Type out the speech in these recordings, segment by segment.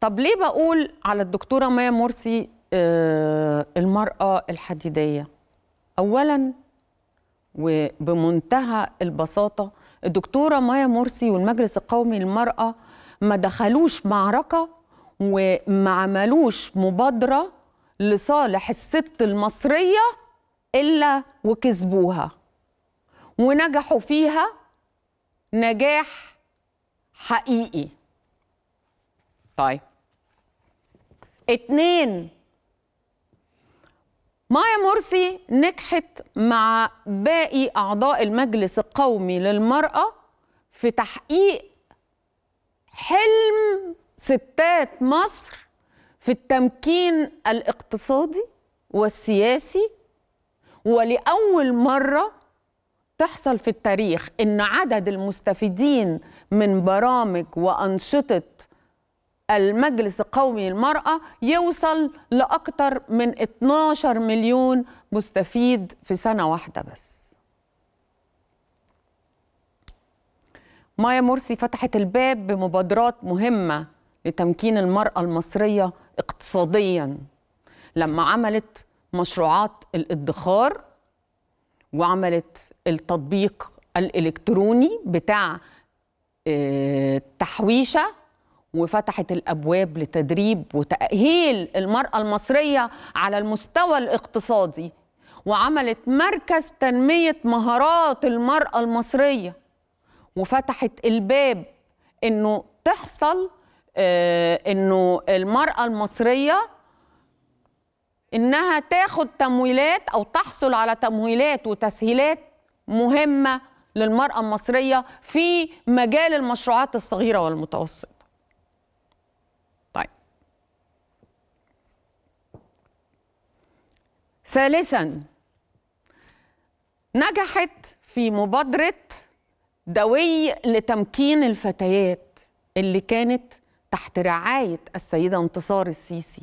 طب ليه بقول على الدكتورة مايا مرسي آه، المرأة الحديدية أولا وبمنتهى البساطة الدكتورة مايا مرسي والمجلس القومي للمرأة ما دخلوش معركة وما عملوش مبادرة لصالح الست المصرية إلا وكسبوها ونجحوا فيها نجاح حقيقي طيب اتنين مايا مرسي نجحت مع باقي أعضاء المجلس القومي للمرأة في تحقيق حلم ستات مصر في التمكين الاقتصادي والسياسي ولأول مرة تحصل في التاريخ إن عدد المستفيدين من برامج وأنشطة المجلس القومي للمرأة يوصل لأكثر من 12 مليون مستفيد في سنة واحدة بس مايا مرسي فتحت الباب بمبادرات مهمة لتمكين المرأة المصرية اقتصاديا لما عملت مشروعات الادخار وعملت التطبيق الإلكتروني بتاع آه، تحويشة وفتحت الابواب لتدريب وتاهيل المراه المصريه على المستوى الاقتصادي وعملت مركز تنميه مهارات المراه المصريه وفتحت الباب انه تحصل آه، انه المراه المصريه انها تاخد تمويلات او تحصل على تمويلات وتسهيلات مهمه للمراه المصريه في مجال المشروعات الصغيره والمتوسطه ثالثا نجحت في مبادرة دوي لتمكين الفتيات اللي كانت تحت رعاية السيدة انتصار السيسي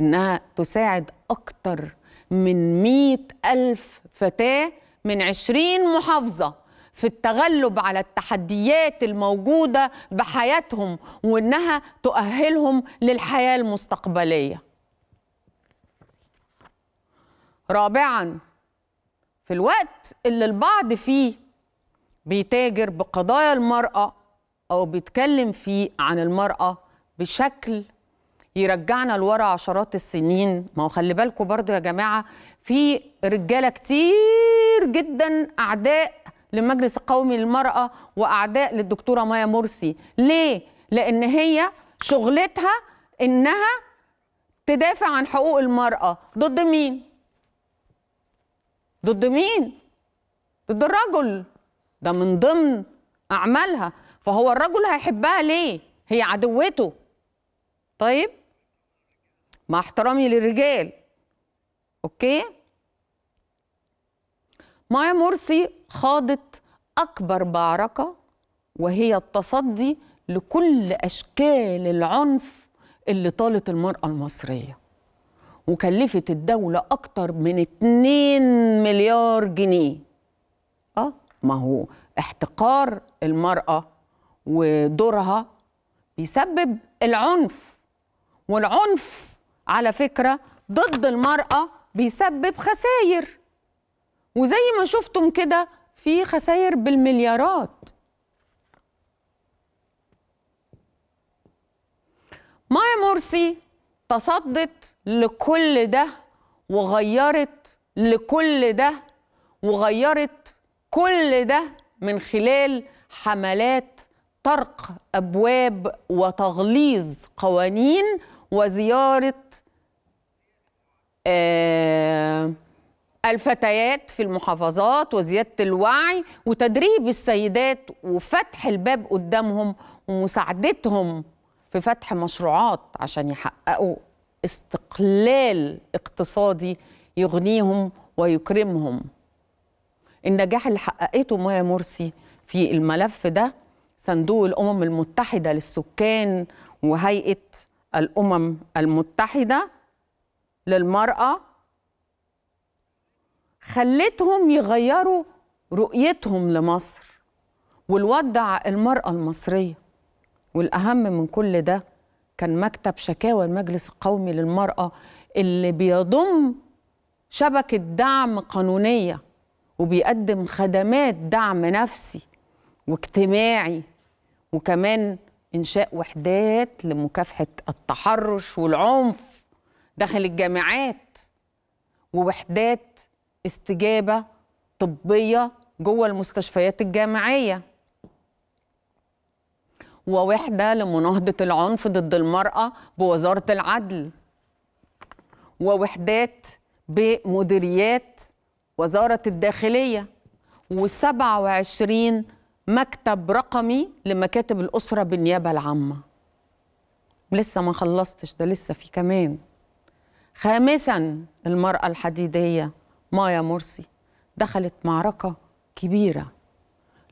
إنها تساعد أكتر من مئة ألف فتاة من عشرين محافظة في التغلب على التحديات الموجودة بحياتهم وإنها تؤهلهم للحياة المستقبلية رابعا في الوقت اللي البعض فيه بيتاجر بقضايا المرأة أو بيتكلم فيه عن المرأة بشكل يرجعنا لورا عشرات السنين ما هو خلي بالكم برضو يا جماعة في رجالة كتير جدا أعداء للمجلس القومي للمرأة وأعداء للدكتورة مايا مرسي ليه؟ لأن هي شغلتها إنها تدافع عن حقوق المرأة ضد مين؟ ضد مين؟ ضد الرجل ده من ضمن أعمالها فهو الرجل هيحبها ليه؟ هي عدوته طيب؟ مع احترامي للرجال أوكي؟ مايا مرسي خاضت أكبر معركة وهي التصدي لكل أشكال العنف اللي طالت المرأة المصرية وكلفت الدولة أكتر من 2 مليار جنيه آه ما هو احتقار المرأة ودورها بيسبب العنف والعنف على فكرة ضد المرأة بيسبب خسائر وزي ما شفتم كده في خسائر بالمليارات مايا مرسي تصدت لكل ده وغيرت لكل ده وغيرت كل ده من خلال حملات طرق ابواب وتغليظ قوانين وزياره آه، الفتيات في المحافظات وزياده الوعي وتدريب السيدات وفتح الباب قدامهم ومساعدتهم في فتح مشروعات عشان يحققوا استقلال اقتصادي يغنيهم ويكرمهم النجاح اللي حققته مايا مرسي في الملف ده صندوق الامم المتحده للسكان وهيئه الامم المتحده للمراه خلتهم يغيروا رؤيتهم لمصر والوضع المراه المصريه والاهم من كل ده كان مكتب شكاوى المجلس القومي للمرأة اللي بيضم شبكة دعم قانونية وبيقدم خدمات دعم نفسي واجتماعي وكمان إنشاء وحدات لمكافحة التحرش والعنف داخل الجامعات ووحدات استجابة طبية جوه المستشفيات الجامعية ووحدة لمناهضة العنف ضد المرأة بوزارة العدل ووحدات بمديريات وزارة الداخلية و27 مكتب رقمي لمكاتب الأسرة بالنيابة العامة لسه ما خلصتش ده لسه في كمان خامسا المرأة الحديدية مايا مرسي دخلت معركة كبيرة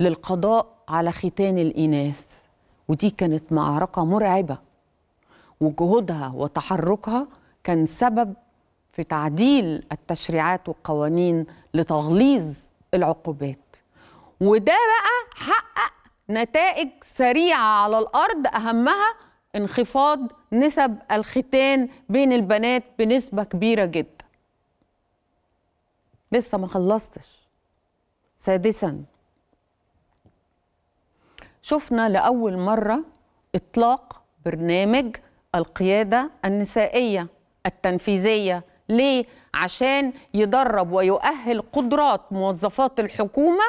للقضاء على ختان الإناث ودي كانت معركة مرعبة وجهودها وتحركها كان سبب في تعديل التشريعات والقوانين لتغليظ العقوبات وده بقى حقق نتائج سريعة على الأرض أهمها انخفاض نسب الختان بين البنات بنسبة كبيرة جدا لسه ما خلصتش سادساً شفنا لأول مرة إطلاق برنامج القيادة النسائية التنفيذية ليه؟ عشان يدرب ويؤهل قدرات موظفات الحكومة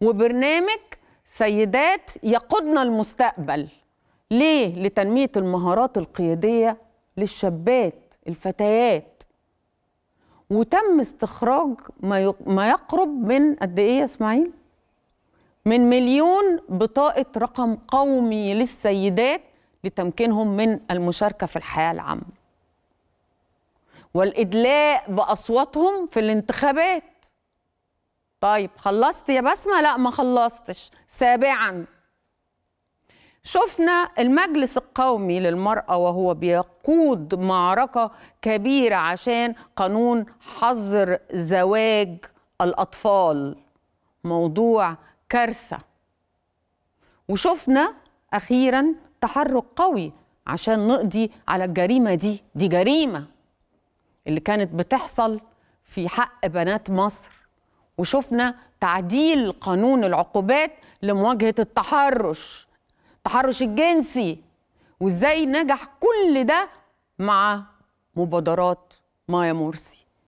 وبرنامج سيدات يقودن المستقبل ليه؟ لتنمية المهارات القيادية للشابات الفتيات وتم استخراج ما يقرب من قد ايه يا اسماعيل؟ من مليون بطاقة رقم قومي للسيدات لتمكينهم من المشاركة في الحياة العامة والإدلاء بأصواتهم في الانتخابات طيب خلصت يا بسمة؟ لا ما خلصتش سابعا شفنا المجلس القومي للمرأة وهو بيقود معركة كبيرة عشان قانون حظر زواج الأطفال موضوع كارثه وشفنا اخيرا تحرك قوي عشان نقضي على الجريمه دي دي جريمه اللي كانت بتحصل في حق بنات مصر وشفنا تعديل قانون العقوبات لمواجهه التحرش التحرش الجنسي وازاي نجح كل ده مع مبادرات مايا مرسي